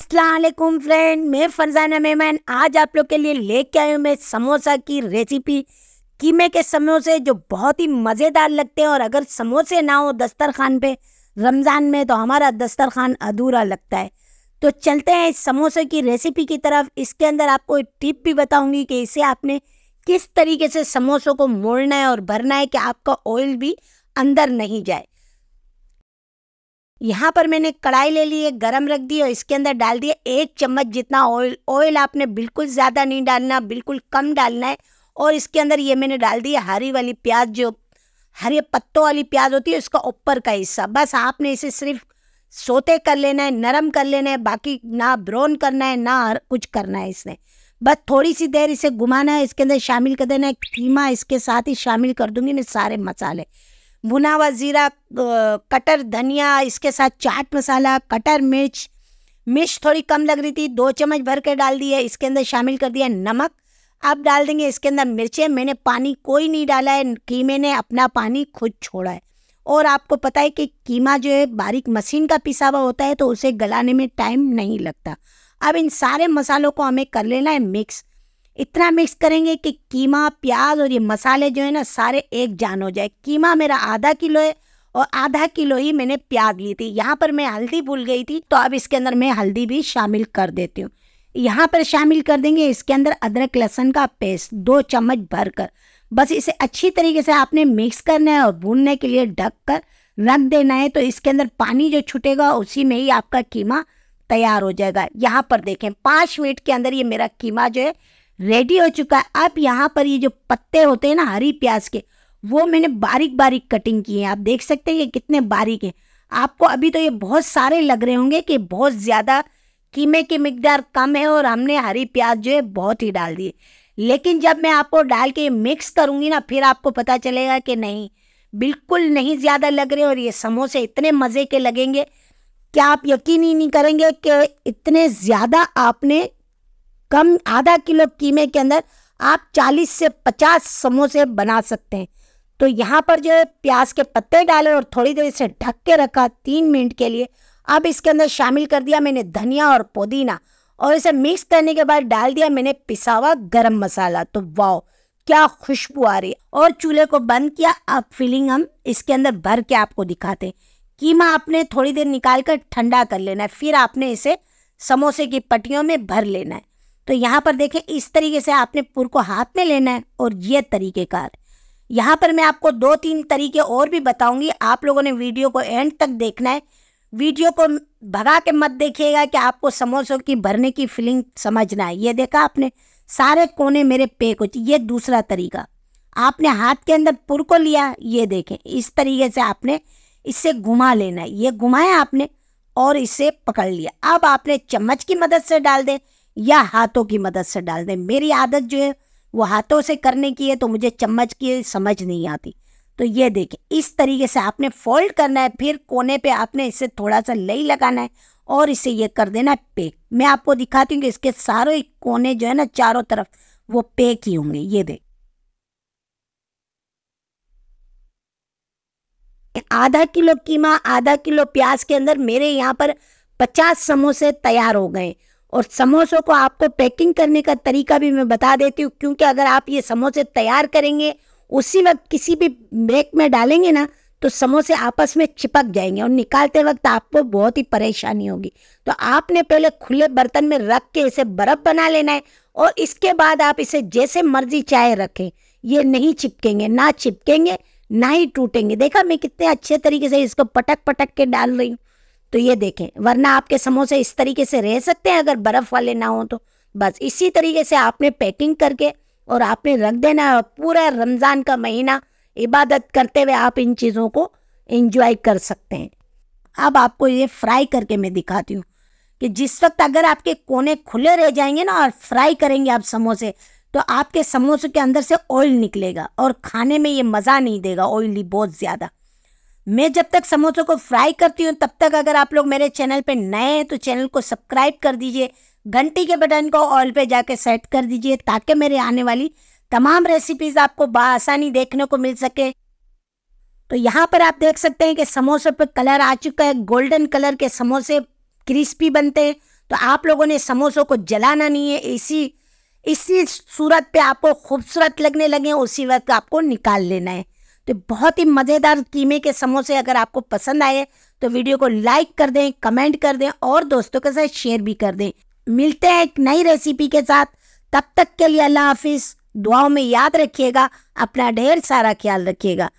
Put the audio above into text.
Aslam friend मैं फरजाना मेहमान आज आप लोग के लिए लेके आई हूँ मैं समोसा की रेसिपी कीमे के समोसे जो बहुत ही मज़ेदार लगते हैं और अगर समोसे ना हो दस्तरखान पे रमज़ान में तो हमारा दस्तरखान अधूरा लगता है तो चलते हैं इस समोसे की रेसिपी की तरफ इसके अंदर आपको एक टिप भी बताऊंगी कि इसे आपने किस तरीके से समोसों को मोड़ना है और भरना है कि आपका ऑयल भी अंदर नहीं जाए यहाँ पर मैंने कढ़ाई ले ली है गरम रख दी और इसके अंदर डाल दिया एक चम्मच जितना ऑयल ऑयल आपने बिल्कुल ज़्यादा नहीं डालना बिल्कुल कम डालना है और इसके अंदर ये मैंने डाल दिया हरी वाली प्याज जो हरे पत्तों वाली प्याज होती है उसका ऊपर का हिस्सा बस आपने इसे सिर्फ सोते कर लेना है नरम कर लेना है बाकी ना ब्राउन करना है ना कुछ करना है इसने बस थोड़ी सी देर इसे घुमाना है इसके अंदर शामिल कर देना है कीमा इसके साथ ही शामिल कर दूंगी मैं सारे मसाले भुना हुआ ज़ीरा कटर धनिया इसके साथ चाट मसाला कटर मिर्च मिर्च थोड़ी कम लग रही थी दो चम्मच भर के डाल दिए इसके अंदर शामिल कर दिया नमक अब डाल देंगे इसके अंदर मिर्चें मैंने पानी कोई नहीं डाला है कीमे ने अपना पानी खुद छोड़ा है और आपको पता है कि कीमा जो है बारीक मशीन का पिसा हुआ होता है तो उसे गलाने में टाइम नहीं लगता अब इन सारे मसालों को हमें कर लेना है मिक्स इतना मिक्स करेंगे कि कीमा प्याज और ये मसाले जो है ना सारे एक जान हो जाए कीमा मेरा आधा किलो है और आधा किलो ही मैंने प्याज ली थी यहाँ पर मैं हल्दी भूल गई थी तो अब इसके अंदर मैं हल्दी भी शामिल कर देती हूँ यहाँ पर शामिल कर देंगे इसके अंदर अदरक लहसन का पेस्ट दो चम्मच भर कर बस इसे अच्छी तरीके से आपने मिक्स करना है और भूनने के लिए ढक कर रख देना है तो इसके अंदर पानी जो छूटेगा उसी में ही आपका कीमा तैयार हो जाएगा यहाँ पर देखें पाँच मिनट के अंदर ये मेरा कीमा जो है रेडी हो चुका है अब यहाँ पर ये जो पत्ते होते हैं ना हरी प्याज के वो मैंने बारीक बारीक कटिंग की है आप देख सकते हैं ये कितने बारीक हैं आपको अभी तो ये बहुत सारे लग रहे होंगे कि बहुत ज़्यादा कीमे की मकदार कम है और हमने हरी प्याज जो है बहुत ही डाल दिए लेकिन जब मैं आपको डाल के मिक्स करूँगी ना फिर आपको पता चलेगा कि नहीं बिल्कुल नहीं ज़्यादा लग रहे और ये समोसे इतने मज़े के लगेंगे क्या आप यकीन ही नहीं करेंगे कि इतने ज़्यादा आपने कम आधा किलो कीमे के अंदर आप 40 से 50 समोसे बना सकते हैं तो यहाँ पर जो है प्याज के पत्ते डाले और थोड़ी देर इसे ढक के रखा तीन मिनट के लिए अब इसके अंदर शामिल कर दिया मैंने धनिया और पुदीना और इसे मिक्स करने के बाद डाल दिया मैंने पिसा हुआ गर्म मसाला तो वाओ क्या खुशबू आ रही है और चूल्हे को बंद किया अब फिलिंग हम इसके अंदर भर के आपको दिखाते हैं कीमा आपने थोड़ी देर निकाल कर ठंडा कर लेना है फिर आपने इसे समोसे की पट्टियों में भर लेना है तो यहाँ पर देखें इस तरीके से आपने पुर को हाथ में लेना है और ये तरीक़ेकार यहाँ पर मैं आपको दो तीन तरीके और भी बताऊंगी आप लोगों ने वीडियो को एंड तक देखना है वीडियो को भगा के मत देखिएगा कि आपको समोसों की भरने की फीलिंग समझना है ये देखा आपने सारे कोने मेरे पे को ये दूसरा तरीका आपने हाथ के अंदर पुर को लिया ये देखें इस तरीके से आपने इससे घुमा लेना है ये घुमाया आपने और इसे पकड़ लिया अब आपने चम्मच की मदद से डाल दें या हाथों की मदद से डाल दें मेरी आदत जो है वो हाथों से करने की है तो मुझे चम्मच की समझ नहीं आती तो ये देखें इस तरीके से आपने फोल्ड करना है फिर कोने पे आपने इसे थोड़ा सा लई लगाना है और इसे ये कर देना है पेक मैं आपको दिखाती हूँ कि इसके सारे कोने जो है ना चारों तरफ वो पेक ही होंगे ये देख आधा किलो कीमा आधा किलो प्याज के अंदर मेरे यहाँ पर पचास समोसे तैयार हो गए और समोसों को आपको पैकिंग करने का तरीका भी मैं बता देती हूँ क्योंकि अगर आप ये समोसे तैयार करेंगे उसी वक्त किसी भी ब्रेक में डालेंगे ना तो समोसे आपस में चिपक जाएंगे और निकालते वक्त आपको बहुत ही परेशानी होगी तो आपने पहले खुले बर्तन में रख के इसे बर्फ़ बना लेना है और इसके बाद आप इसे जैसे मर्जी चाहे रखें ये नहीं चिपकेंगे ना चिपकेंगे ना ही टूटेंगे देखा मैं कितने अच्छे तरीके से इसको पटक पटक के डाल रही हूँ तो ये देखें वरना आपके समोसे इस तरीके से रह सकते हैं अगर बर्फ़ वाले ना हो तो बस इसी तरीके से आपने पैकिंग करके और आपने रख देना है पूरा रमज़ान का महीना इबादत करते हुए आप इन चीज़ों को इंजॉय कर सकते हैं अब आपको ये फ्राई करके मैं दिखाती हूँ कि जिस वक्त अगर आपके कोने खुले रह जाएंगे ना और फ्राई करेंगे आप समोसे तो आपके समोसे के अंदर से ऑयल निकलेगा और खाने में ये मज़ा नहीं देगा ऑयली बहुत ज़्यादा मैं जब तक समोसों को फ्राई करती हूँ तब तक अगर आप लोग मेरे चैनल पे नए हैं तो चैनल को सब्सक्राइब कर दीजिए घंटी के बटन को ऑल पे जाके सेट कर दीजिए ताकि मेरे आने वाली तमाम रेसिपीज़ आपको बसानी देखने को मिल सके तो यहाँ पर आप देख सकते हैं कि समोसों पर कलर आ चुका है गोल्डन कलर के समोसे क्रिस्पी बनते हैं तो आप लोगों ने समोसों को जलाना नहीं है इसी इसी सूरत पे आपको खूबसूरत लगने लगे उसी वक्त आपको निकाल लेना है तो बहुत ही मज़ेदार कीमे के समोसे अगर आपको पसंद आए तो वीडियो को लाइक कर दें कमेंट कर दें और दोस्तों के साथ शेयर भी कर दें मिलते हैं एक नई रेसिपी के साथ तब तक के लिए अल्लाह हाफिज़ दुआओं में याद रखिएगा अपना ढेर सारा ख्याल रखिएगा